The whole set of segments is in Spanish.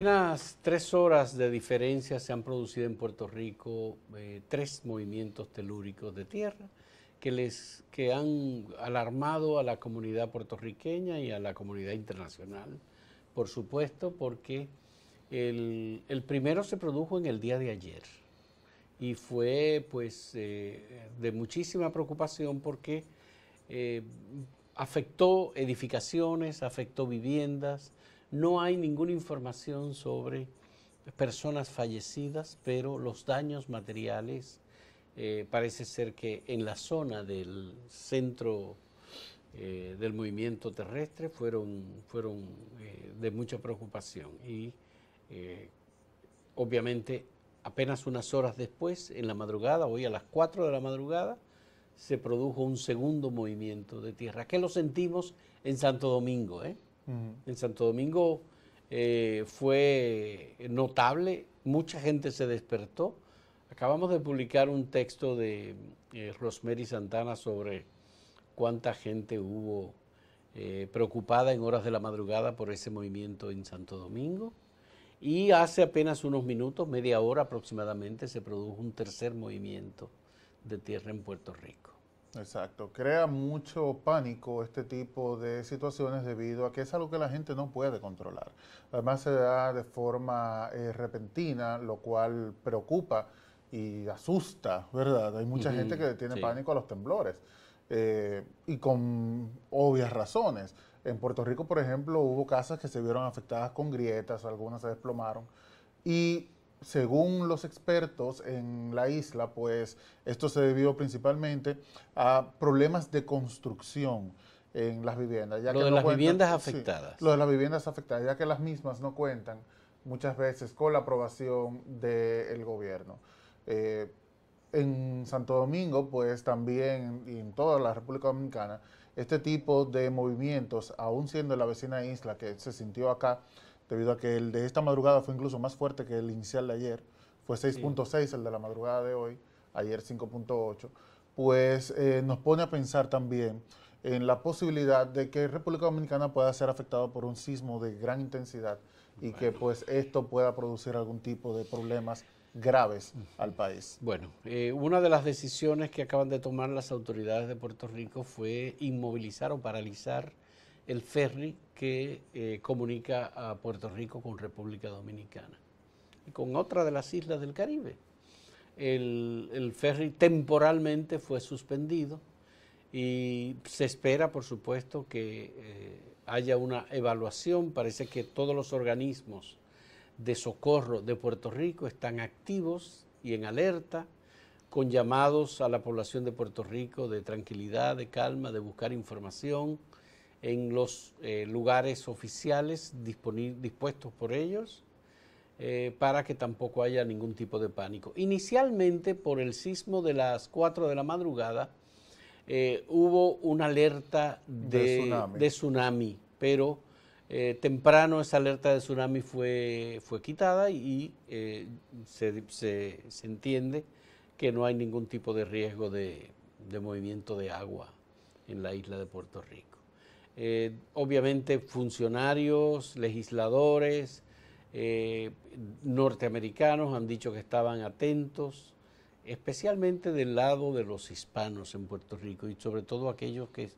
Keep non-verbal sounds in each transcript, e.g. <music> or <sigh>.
En Unas tres horas de diferencia se han producido en Puerto Rico eh, tres movimientos telúricos de tierra que, que han alarmado a la comunidad puertorriqueña y a la comunidad internacional, por supuesto, porque el, primero se produjo en el día de ayer y fue pues eh, de muchísima preocupación porque eh, afectó edificaciones, afectó viviendas, no hay ninguna información sobre personas fallecidas, pero los daños materiales eh, parece ser que en la zona del centro eh, del movimiento terrestre fueron, fueron eh, de mucha preocupación y obviamente apenas unas horas después, en la madrugada, hoy a las 4 de la madrugada, se produjo un segundo movimiento de tierra, que lo sentimos en Santo Domingo, ¿eh? en Santo Domingo eh, fue notable, mucha gente se despertó. Acabamos de publicar un texto de eh, Rosemary Santana sobre cuánta gente hubo eh, preocupada en horas de la madrugada por ese movimiento en Santo Domingo. Y hace apenas unos minutos, media hora aproximadamente, se produjo un tercer movimiento de tierra en Puerto Rico. Exacto. Crea mucho pánico este tipo de situaciones debido a que es algo que la gente no puede controlar. Además se da de forma eh, repentina, lo cual preocupa y asusta, ¿verdad? Hay mucha gente que tiene pánico a los temblores eh, y con obvias razones. En Puerto Rico, por ejemplo, hubo casas que se vieron afectadas con grietas, algunas se desplomaron. Y según los expertos en la isla, pues esto se debió principalmente a problemas de construcción en las viviendas. lo de las viviendas afectadas. lo de las viviendas afectadas, ya que las mismas no cuentan muchas veces con la aprobación del gobierno. Eh, en Santo Domingo, pues también y en toda la República Dominicana, este tipo de movimientos, aún siendo la vecina isla que se sintió acá, debido a que el de esta madrugada fue incluso más fuerte que el inicial de ayer, fue 6.6 el de la madrugada de hoy, ayer 5.8, pues eh, nos pone a pensar también en la posibilidad de que República Dominicana pueda ser afectada por un sismo de gran intensidad y que pues esto pueda producir algún tipo de problemas graves al país. Bueno, eh, una de las decisiones que acaban de tomar las autoridades de Puerto Rico fue inmovilizar o paralizar el ferry que eh, comunica a Puerto Rico con República Dominicana y con otra de las islas del Caribe. El, ferry temporalmente fue suspendido y se espera, por supuesto, que eh, haya una evaluación. Parece que todos los organismos de socorro de Puerto Rico están activos y en alerta, con llamados a la población de Puerto Rico de tranquilidad, de calma, de buscar información, en los eh, lugares oficiales dispuestos por ellos eh, para que tampoco haya ningún tipo de pánico. Inicialmente, por el sismo de las 4 de la madrugada, eh, hubo una alerta de, tsunami. pero temprano esa alerta de tsunami fue, fue quitada y se, entiende que no hay ningún tipo de riesgo de, de movimiento de agua en la isla de Puerto Rico. Eh, obviamente funcionarios, legisladores, eh, norteamericanos han dicho que estaban atentos, especialmente del lado de los hispanos en Puerto Rico y sobre todo aquellos que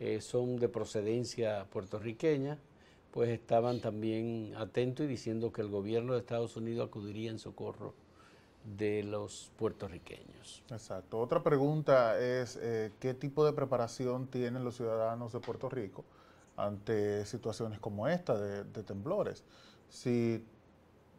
eh, son de procedencia puertorriqueña, pues estaban también atentos y diciendo que el gobierno de Estados Unidos acudiría en socorro de los puertorriqueños. Exacto. Otra pregunta es, eh, ¿qué tipo de preparación tienen los ciudadanos de Puerto Rico ante situaciones como esta de, de temblores? Si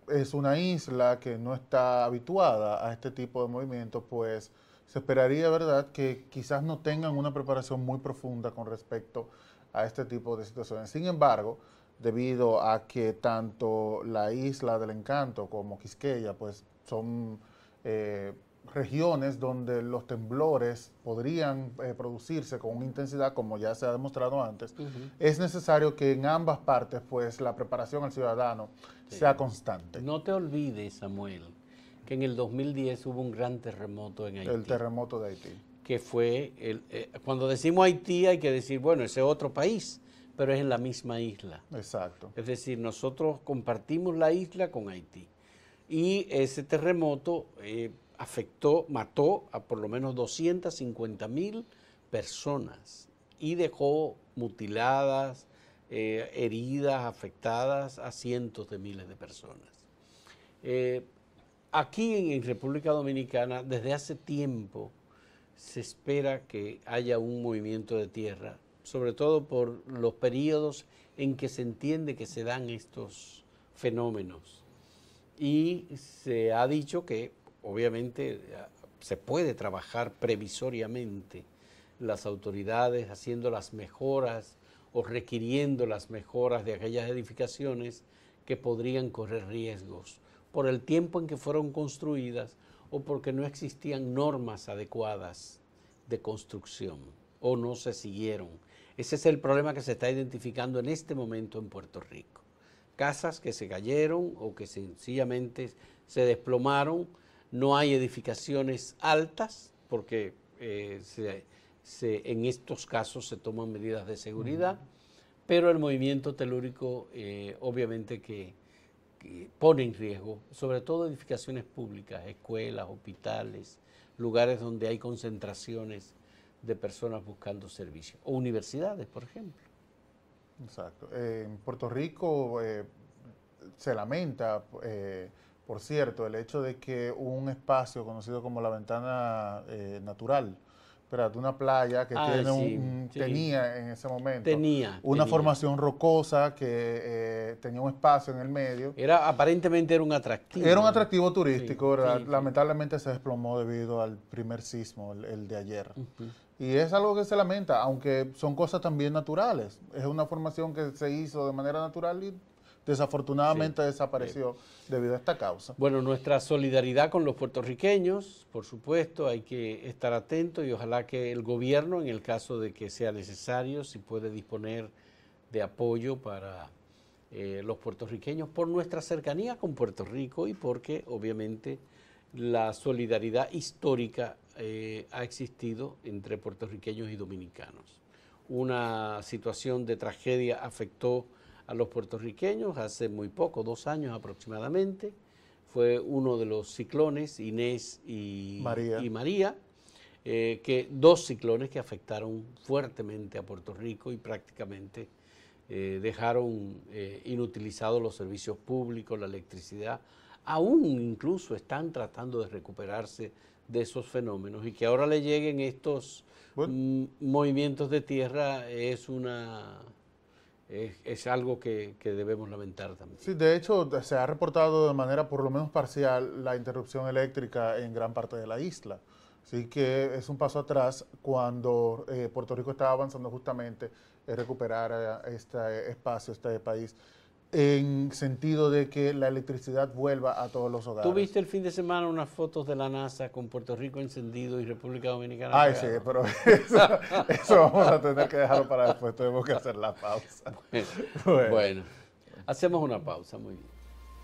es una isla que no está habituada a este tipo de movimientos, pues se esperaría, ¿verdad?, que quizás no tengan una preparación muy profunda con respecto a este tipo de situaciones. Sin embargo, debido a que tanto la isla del encanto como Quisqueya pues son eh, regiones donde los temblores podrían eh, producirse con intensidad como ya se ha demostrado antes, es necesario que en ambas partes pues la preparación al ciudadano sea constante. No te olvides, Samuel, que en el 2010 hubo un gran terremoto en Haití. El terremoto de Haití. Que fue, eh, cuando decimos Haití hay que decir, bueno, ese otro país, pero es en la misma isla. Exacto. Es decir, nosotros compartimos la isla con Haití. Y ese terremoto eh, afectó, mató a por lo menos 250 mil personas y dejó mutiladas, eh, heridas, afectadas a cientos de miles de personas. Eh, aquí en República Dominicana, desde hace tiempo, se espera que haya un movimiento de tierra sobre todo por los periodos en que se entiende que se dan estos fenómenos. Y se ha dicho que obviamente se puede trabajar previsoriamente las autoridades haciendo las mejoras o requiriendo las mejoras de aquellas edificaciones que podrían correr riesgos por el tiempo en que fueron construidas o porque no existían normas adecuadas de construcción o no se siguieron. Ese es el problema que se está identificando en este momento en Puerto Rico. Casas que se cayeron o que sencillamente se desplomaron, no hay edificaciones altas porque eh, en estos casos se toman medidas de seguridad, pero el movimiento telúrico eh, obviamente que, pone en riesgo, sobre todo edificaciones públicas, escuelas, hospitales, lugares donde hay concentraciones de personas buscando servicios, o universidades, por ejemplo. Exacto. en Puerto Rico eh, se lamenta, eh, por cierto, el hecho de que un espacio conocido como la ventana eh, natural, de una playa que tenía en ese momento. Una formación rocosa que eh, tenía un espacio en el medio. Era Aparentemente era un atractivo. Era un atractivo turístico, Lamentablemente se desplomó debido al primer sismo, el, de ayer. Y es algo que se lamenta, aunque son cosas también naturales. Es una formación que se hizo de manera natural y desafortunadamente desapareció debido a esta causa. Bueno, nuestra solidaridad con los puertorriqueños, por supuesto, hay que estar atento y ojalá que el gobierno, en el caso de que sea necesario, si puede disponer de apoyo para eh, los puertorriqueños por nuestra cercanía con Puerto Rico y porque obviamente la solidaridad histórica eh, ha existido entre puertorriqueños y dominicanos. Una situación de tragedia afectó a los puertorriqueños hace muy poco, dos años aproximadamente. Fue uno de los ciclones, Inés y María, y María eh, que dos ciclones que afectaron fuertemente a Puerto Rico y prácticamente eh, dejaron eh, inutilizados los servicios públicos, la electricidad. Aún incluso están tratando de recuperarse de esos fenómenos y que ahora le lleguen estos mm, movimientos de tierra es una es, algo que, debemos lamentar también. Sí, de hecho, se ha reportado de manera por lo menos parcial la interrupción eléctrica en gran parte de la isla. Así que es un paso atrás cuando eh, Puerto Rico está avanzando justamente en recuperar eh, este espacio, este país en sentido de que la electricidad vuelva a todos los hogares. ¿Tuviste el fin de semana unas fotos de la NASA con Puerto Rico encendido y República Dominicana? Ay, sí, pero <laughs> eso, vamos a tener que dejarlo para después, tenemos que hacer la pausa. bueno. <laughs> hacemos una pausa, muy bien.